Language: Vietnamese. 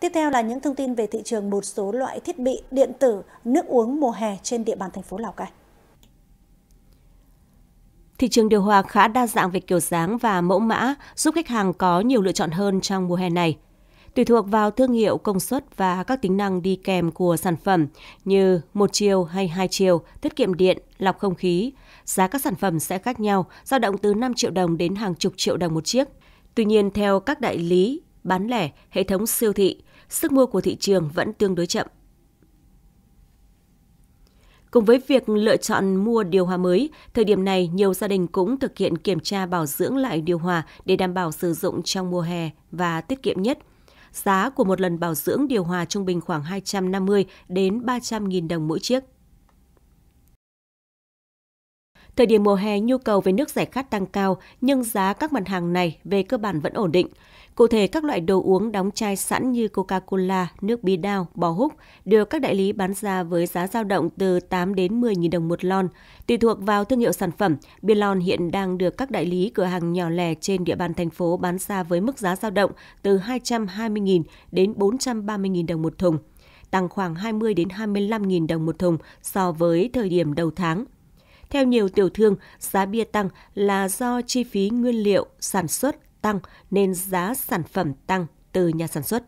Tiếp theo là những thông tin về thị trường một số loại thiết bị điện tử, nước uống mùa hè trên địa bàn thành phố Lào Cai. Thị trường điều hòa khá đa dạng về kiểu dáng và mẫu mã, giúp khách hàng có nhiều lựa chọn hơn trong mùa hè này – tùy thuộc vào thương hiệu, công suất và các tính năng đi kèm của sản phẩm như một chiều hay hai chiều, tiết kiệm điện, lọc không khí. Giá các sản phẩm sẽ khác nhau, dao động từ 5 triệu đồng đến hàng chục triệu đồng một chiếc. Tuy nhiên, theo các đại lý, bán lẻ, hệ thống siêu thị, sức mua của thị trường vẫn tương đối chậm. Cùng với việc lựa chọn mua điều hòa mới, thời điểm này nhiều gia đình cũng thực hiện kiểm tra bảo dưỡng lại điều hòa để đảm bảo sử dụng trong mùa hè và tiết kiệm nhất – Giá của một lần bảo dưỡng điều hòa trung bình khoảng 250 đến 300.000 đồng mỗi chiếc. Thời điểm mùa hè, nhu cầu về nước giải khát tăng cao, nhưng giá các mặt hàng này về cơ bản vẫn ổn định. Cụ thể, các loại đồ uống đóng chai sẵn như Coca-Cola, nước bí đao, bò húc đều các đại lý bán ra với giá dao động từ 8 đến 10.000 đồng một lon. Tùy thuộc vào thương hiệu sản phẩm, bia lon hiện đang được các đại lý cửa hàng nhỏ lẻ trên địa bàn thành phố bán ra với mức giá dao động từ 220.000 đến 430.000 đồng một thùng tăng khoảng 20 đến 25.000 đồng một thùng so với thời điểm đầu tháng. Theo nhiều tiểu thương, giá bia tăng là do chi phí nguyên liệu sản xuất tăng nên giá sản phẩm tăng từ nhà sản xuất.